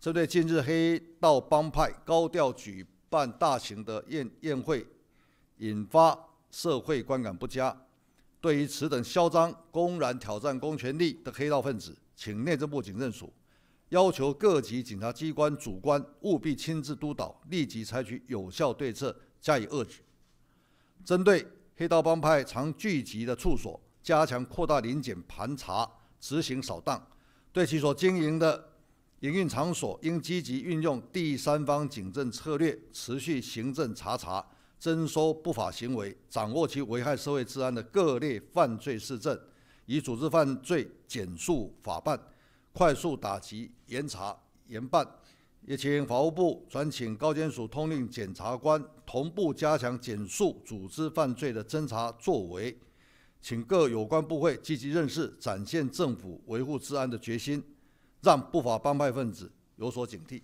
针对近日黑道帮派高调举办大型的宴宴会，引发社会观感不佳。对于此等嚣张、公然挑战公权力的黑道分子，请内政部警政署要求各级警察机关主官务必亲自督导，立即采取有效对策加以遏制。针对黑道帮派常聚集的处所，加强扩大临检盘查、执行扫荡，对其所经营的。营运场所应积极运用第三方警政策略，持续行政查查、征收不法行为，掌握其危害社会治安的各类犯罪事证，以组织犯罪减速法办，快速打击、严查严办。也请法务部转请高检署通令检察官同步加强减速组织犯罪的侦查作为。请各有关部会积极认识，展现政府维护治安的决心。让不法帮派分子有所警惕。